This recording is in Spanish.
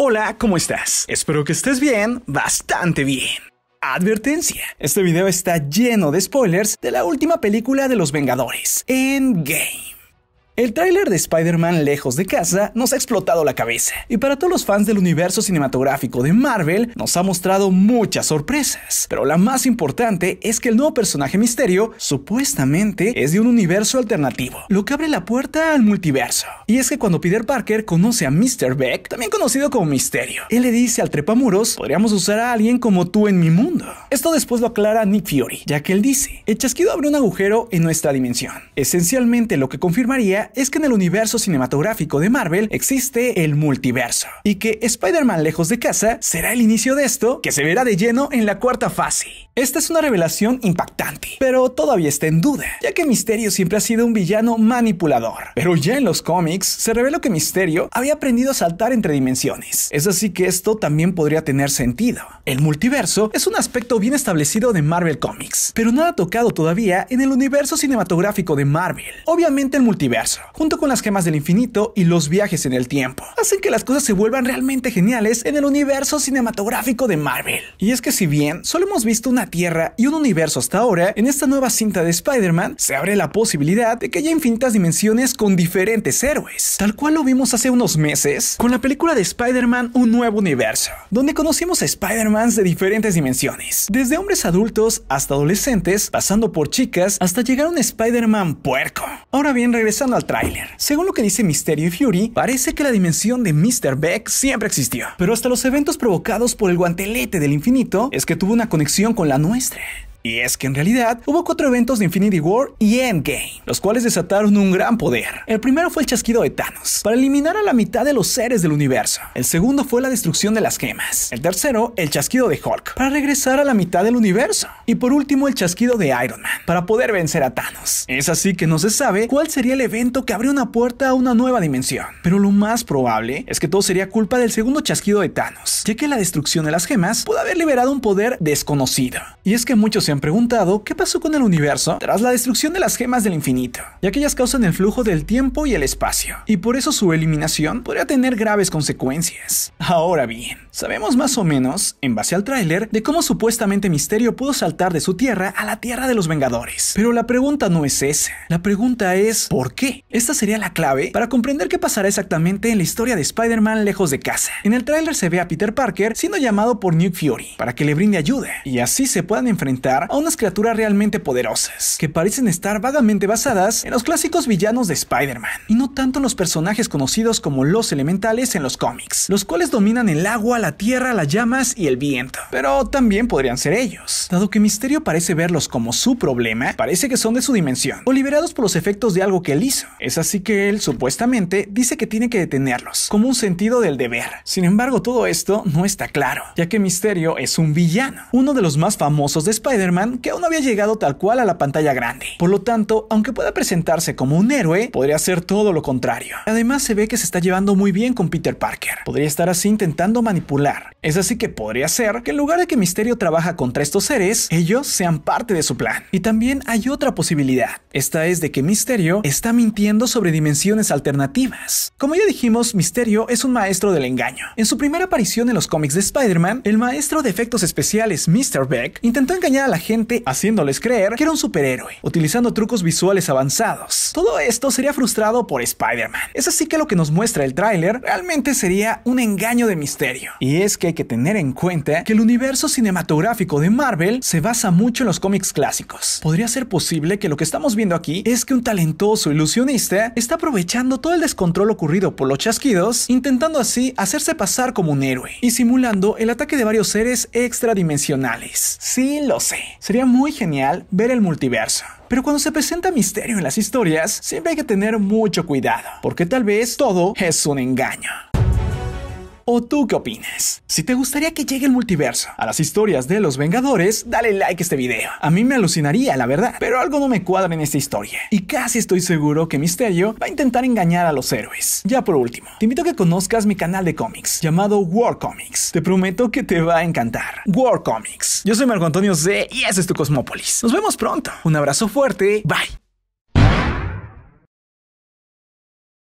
Hola, ¿cómo estás? Espero que estés bien, bastante bien. Advertencia, este video está lleno de spoilers de la última película de los Vengadores, Endgame. El tráiler de Spider-Man Lejos de Casa nos ha explotado la cabeza y para todos los fans del universo cinematográfico de Marvel nos ha mostrado muchas sorpresas, pero la más importante es que el nuevo personaje misterio supuestamente es de un universo alternativo, lo que abre la puerta al multiverso. Y es que cuando Peter Parker conoce a Mr. Beck, también conocido como Misterio, él le dice al trepamuros, podríamos usar a alguien como tú en mi mundo. Esto después lo aclara Nick Fury, ya que él dice, el chasquido abre un agujero en nuestra dimensión, esencialmente lo que confirmaría es que en el universo cinematográfico de Marvel existe el multiverso y que Spider-Man lejos de casa será el inicio de esto que se verá de lleno en la cuarta fase. Esta es una revelación impactante, pero todavía está en duda, ya que Misterio siempre ha sido un villano manipulador. Pero ya en los cómics se reveló que Misterio había aprendido a saltar entre dimensiones. Es así que esto también podría tener sentido. El multiverso es un aspecto bien establecido de Marvel Comics, pero no ha tocado todavía en el universo cinematográfico de Marvel. Obviamente el multiverso junto con las gemas del infinito y los viajes en el tiempo. Hacen que las cosas se vuelvan realmente geniales en el universo cinematográfico de Marvel. Y es que si bien solo hemos visto una Tierra y un universo hasta ahora, en esta nueva cinta de Spider-Man se abre la posibilidad de que haya infinitas dimensiones con diferentes héroes, tal cual lo vimos hace unos meses con la película de Spider-Man Un Nuevo Universo, donde conocimos a Spider-Mans de diferentes dimensiones, desde hombres adultos hasta adolescentes, pasando por chicas hasta llegar a un Spider-Man puerco. Ahora bien, regresando al trailer. Según lo que dice Misterio y Fury, parece que la dimensión de Mr. Beck siempre existió, pero hasta los eventos provocados por el guantelete del infinito es que tuvo una conexión con la nuestra. Y es que en realidad hubo cuatro eventos de Infinity War y Endgame, los cuales desataron un gran poder. El primero fue el chasquido de Thanos, para eliminar a la mitad de los seres del universo. El segundo fue la destrucción de las gemas. El tercero, el chasquido de Hulk, para regresar a la mitad del universo. Y por último, el chasquido de Iron Man, para poder vencer a Thanos. Es así que no se sabe cuál sería el evento que abrió una puerta a una nueva dimensión. Pero lo más probable es que todo sería culpa del segundo chasquido de Thanos, ya que la destrucción de las gemas pudo haber liberado un poder desconocido. Y es que muchos se han preguntado qué pasó con el universo tras la destrucción de las gemas del infinito, ya que ellas causan el flujo del tiempo y el espacio, y por eso su eliminación podría tener graves consecuencias. Ahora bien, sabemos más o menos, en base al tráiler, de cómo supuestamente Misterio pudo saltar de su tierra a la tierra de los Vengadores. Pero la pregunta no es esa, la pregunta es ¿por qué? Esta sería la clave para comprender qué pasará exactamente en la historia de Spider-Man lejos de casa. En el tráiler se ve a Peter Parker siendo llamado por Nick Fury para que le brinde ayuda, y así se puedan enfrentar a unas criaturas realmente poderosas, que parecen estar vagamente basadas en los clásicos villanos de Spider-Man, y no tanto en los personajes conocidos como los elementales en los cómics, los cuales dominan el agua, la tierra, las llamas y el viento. Pero también podrían ser ellos, dado que Misterio parece verlos como su problema, parece que son de su dimensión, o liberados por los efectos de algo que él hizo. Es así que él supuestamente dice que tiene que detenerlos, como un sentido del deber. Sin embargo, todo esto no está claro, ya que Misterio es un villano, uno de los más famosos de Spider-Man que aún no había llegado tal cual a la pantalla grande. Por lo tanto, aunque pueda presentarse como un héroe, podría ser todo lo contrario. Además, se ve que se está llevando muy bien con Peter Parker. Podría estar así intentando manipular. Es así que podría ser que en lugar de que Misterio trabaja contra estos seres, ellos sean parte de su plan. Y también hay otra posibilidad. Esta es de que Misterio está mintiendo sobre dimensiones alternativas. Como ya dijimos, Misterio es un maestro del engaño. En su primera aparición en los cómics de Spider-Man, el maestro de efectos especiales Mr. Beck intentó engañar a la gente haciéndoles creer que era un superhéroe, utilizando trucos visuales avanzados. Todo esto sería frustrado por Spider-Man. Es así que lo que nos muestra el tráiler realmente sería un engaño de misterio. Y es que hay que tener en cuenta que el universo cinematográfico de Marvel se basa mucho en los cómics clásicos. Podría ser posible que lo que estamos viendo aquí es que un talentoso ilusionista está aprovechando todo el descontrol ocurrido por los chasquidos, intentando así hacerse pasar como un héroe y simulando el ataque de varios seres extradimensionales. Sí, lo sé. Sería muy genial ver el multiverso. Pero cuando se presenta misterio en las historias, siempre hay que tener mucho cuidado, porque tal vez todo es un engaño. ¿O tú qué opinas? Si te gustaría que llegue el multiverso a las historias de los Vengadores, dale like a este video. A mí me alucinaría, la verdad, pero algo no me cuadra en esta historia. Y casi estoy seguro que Misterio va a intentar engañar a los héroes. Ya por último, te invito a que conozcas mi canal de cómics llamado War Comics. Te prometo que te va a encantar. War Comics. Yo soy Marco Antonio C. y ese es tu Cosmópolis. Nos vemos pronto. Un abrazo fuerte. Bye.